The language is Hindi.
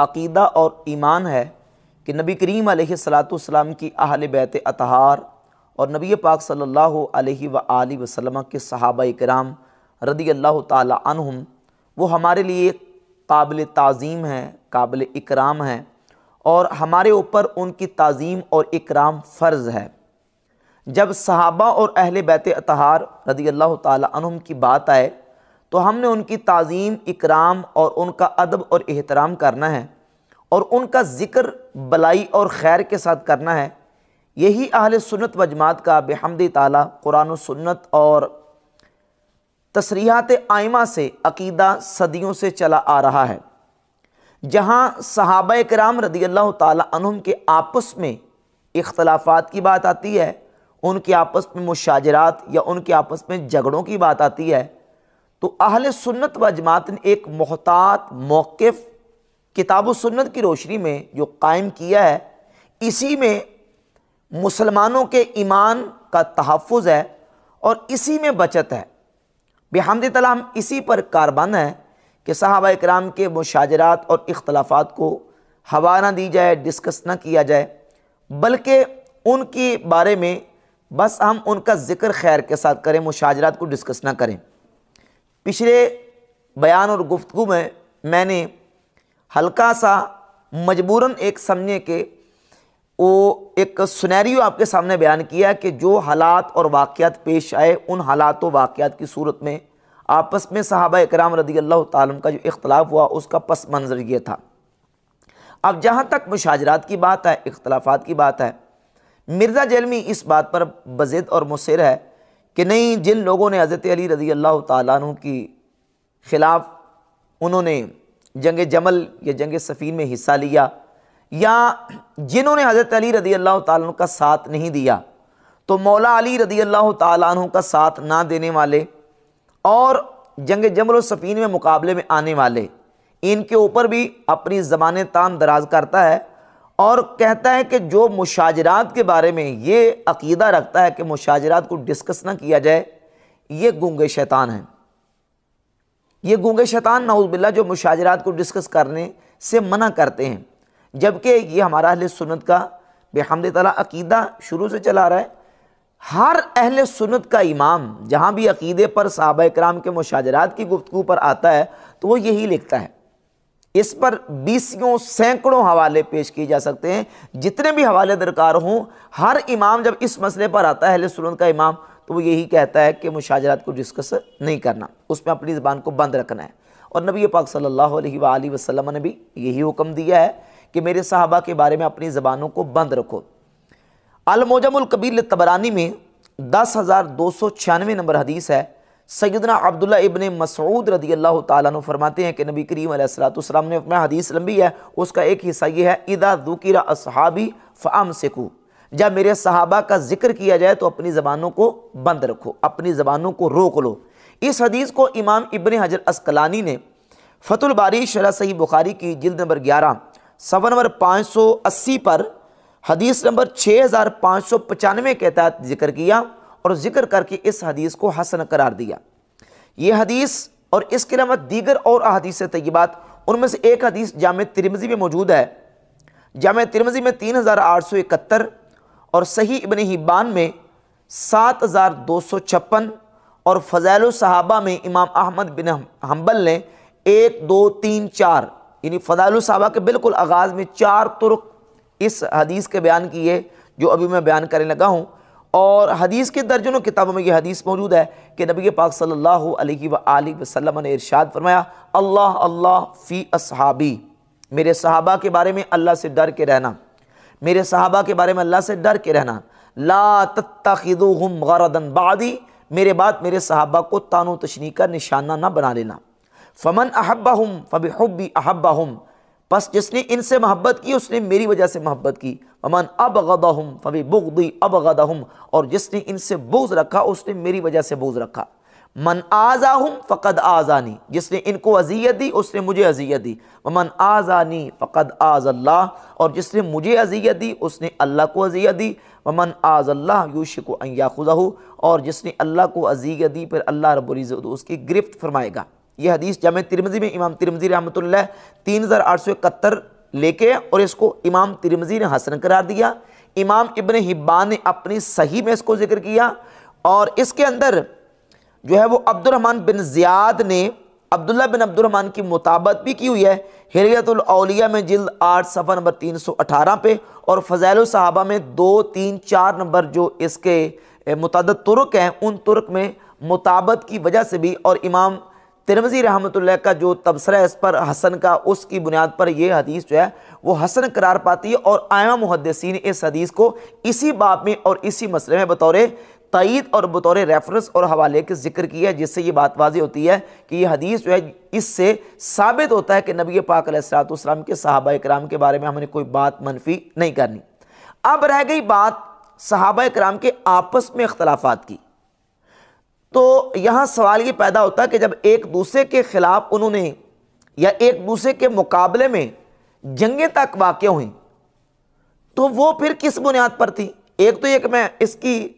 अकीदा और ईमान है कि नबी करीम सलातम की अहल बैत अतहार और नबी पाक सल्ला वसलम के सहाब कराम रदी अल्लाह तुम वो हमारे लिए काबिल तज़ीम हैं काबिल इकराम हैं और हमारे ऊपर उनकी तज़ीम और इकराम फ़र्ज़ है जब सहाबा और अहल बैत अतहार रदी अल्लाह तुम की बात आए तो हमने उनकी ताज़ीम इकराम और उनका अदब और एहतराम करना है और उनका ज़िक्र भलाई और खैर के साथ करना है यही अहल सुन्नत वजमात का बेहमद ताली कुरान सुन्नत और तसरीहत आयमा से अकीदा सदियों से चला आ रहा है जहाँ सहाब कराम रदी अल्लाह तुम के आपस में इख्लाफात की बात आती है उनके आपस में मुशाजरात या उनके आपस में झगड़ों की बात आती है तो अहल सुन्नत व जमात ने एक महतात मौक़ किताब सुन्नत की रोशनी में जो कायम किया है इसी में मुसलमानों के ईमान का तहफ़ है और इसी में बचत है बेहमद तला हम इसी पर कारबंद हैं कि साहबा कराम के मुशाजरात और इख्तलाफात को हवा ना दी जाए डिस्कस ना किया जाए बल्कि उनके बारे में बस हम उनका ज़िक्र खैर के साथ करें मुशाजरात को डिस्कस ना करें पिछले बयान और गुफ्तु में मैंने हल्का सा मजबूरन एक समझे के वो एक सुनहरी आपके सामने बयान किया कि जो हालात और वाक़ात पेश आए उन हालात वाक़ात की सूरत में आपस में सहाबा कराम रदी अल्लाह तम का जो इख्तलाफ हुआ उसका पस मंज़र ये था अब जहाँ तक मुशाजरात की बात है इख्लाफा की बात है मिर्ज़ा जैलमी इस बात पर बजद और मुसर है कि नहीं जिन लोगों ने हज़रत अली रज़ी अल्लाह तु की ख़िलाफ़ उन्होंने जंग जमल या जंग सफ़ी में हिस्सा लिया या जिन्होंने हज़रत अली रजी अल्लाह तु का साथ नहीं दिया तो मौला अली रज़ी अल्लाह तु का साथ ना देने वाले और जंग जमल और सफ़ीन में मुकाबले में आने वाले इनके ऊपर भी अपनी ज़बान तान दराज करता है और कहता है कि जो मुशाजरात के बारे में ये अकीदा रखता है कि मुशाजरात को डिस्कस ना किया जाए ये गूंगे शैतान है ये गूंगे शैतान नाउजबिल्ला जो मुशाजरात को डिस्कस करने से मना करते हैं जबकि ये हमारा अहल सुनत का बेहमद तला अकीदा शुरू से चला रहा है हर अहल सुनत का इमाम जहाँ भी अकीदे पर सहाबा कराम के मुशाजरात की गुफ्तु पर आता है तो वो यही लिखता है इस पर बीसियों सैकड़ों हवाले पेश किए जा सकते हैं जितने भी हवाले दरकार हों हर इमाम जब इस मसले पर आता है अहल का इमाम तो वो यही कहता है कि मुशाजरात को डिस्कस नहीं करना उसमें अपनी ज़बान को बंद रखना है और नबी पाक सल्लल्लाहु अलैहि वसल्लम ने भी यही हुक्म दिया है कि मेरे साहबा के बारे में अपनी ज़बानों को बंद रखो अलमोजमकबीर तबरानी में दस हज़ार दो सौ छियानवे नंबर हदीस है सैदना अब्दुल्ला इबन मसऊद रदी अल्लाह तु फरमाते हैं कि नबी करीम सलाम ने अपना हदीस लंबी है उसका एक हिस्सा ये है इदा दुकिरा असहाबी फ़ाम सेकू जब मेरे सहाबा का जिक्र किया जाए तो अपनी ज़बानों को बंद रखो अपनी ज़बानों को रोक लो इस हदीस को इमाम इबन हजर असकलानी ने फतुलबारी शरा सही बुखारी की जल्द नंबर ग्यारह सवा नंबर पाँच सौ अस्सी पर हदीस नंबर छः हज़ार पाँच सौ पचानवे के तहत जिक्र किया और ज़िक्र करके इस हदीस को हसन करार दिया ये हदीस और इसके अलावा दीगर और अदीस तयबात उनमें से एक हदीस जाम तिरमजी में मौजूद है जाम तिरमजी में तीन हज़ार आठ सौ इकहत्तर और सही इबन हिब्बान में सात हज़ार दो सौ छप्पन और फ़जैल सहाबा में इमाम अहमद बिन हम्बल ने एक दो तीन चार यानी फ़जैल सहाबा के बिल्कुल आगाज़ में चार तुर्क इस हदीस के बयान किए जो अभी मैं बयान करने लगा हूँ और हदीस के दर्जनों किताबों में यह हदीस मौजूद है कि नबी पाक सल्लल्लाहु अलैहि वसल्लम ने इरशाद फरमाया अल्लाह अल्लाह फ़ी असहाबी मेरे सहाबा के बारे में अल्लाह से डर के रहना मेरे सहाबा के बारे में अल्लाह से डर के रहना ला तुम गरदन बादी मेरे बाद मेरे सहाबा को तानो तशनी का निशाना ना बना लेना फमन अहब्बा हम फबी अहब्बा हम बस जिसने इनसे मोहब्बत की उसने मेरी वजह से मोहब्बत की अमन अब गदाहम फवी बुगदी अब गदाहम और जिसने इनसे बोझ रखा उसने मेरी वजह से बोझ रखा मन आज़ा हूँ फ़कद आज़ानी जिसने इनको अजियत दी उसने मुझे अजियत दी मन आज़ानी फ़कद आज़ल्ला और जिसने मुझे अजियत दी उसने अल्लाह को अजियत दी मन आज़ल्ला अल्लाह यूश को अयाखुजा और जिसने अल्लाह को अजियत दी फिर अल्लाह रबुल्ज़त उसकी गिरफ्त फरमाएगा यह हदीस जाम तिरमजी में इमाम तिरमजी रहमत तीन हज़ार आठ सौ इकहत्तर लेके और इसको इमाम तिरमजी ने हसन करार दिया इमाम इबन हिब्बान ने अपनी सही में इसको जिक्र किया और इसके अंदर जो है वो अब्दुलरहमान बिन ज़ियाद ने अब्दुल्ला बिन अब्दुलरहमान की मुताबत भी की हुई है हरियतौलिया में जल्द आठ सफर नंबर तीन सौ अठारह पे और फ़जैल साहबा में दो तीन चार नंबर जो इसके मुतद तुर्क हैं उन तुर्क में मुताबत की वजह से भी और इमाम तिरमजी रहमत का जो तबसरा इस पर हसन का उसकी बुनियाद पर यह हदीस जो है वो हसन करार पाती है और आया मुहदसिन इस हदीस को इसी बाप में और इसी मसले में बतौर तईद और बतौर रेफरेंस और हवाले के जिक्र किया है जिससे ये बात वाजी होती है कि ये हदीस जो है इससे साबित होता है कि नबी पाक सलाम के सहाबा कराम के बारे में हमने कोई बात मनफी नहीं करनी अब रह गई बात साहबा कराम के आपस में अख्तलाफात की तो यहाँ सवाल ये पैदा होता है कि जब एक दूसरे के ख़िलाफ़ उन्होंने या एक दूसरे के मुकाबले में जंगें तक वाक़ हुई तो वो फिर किस बुनियाद पर थी एक तो एक मैं इसकी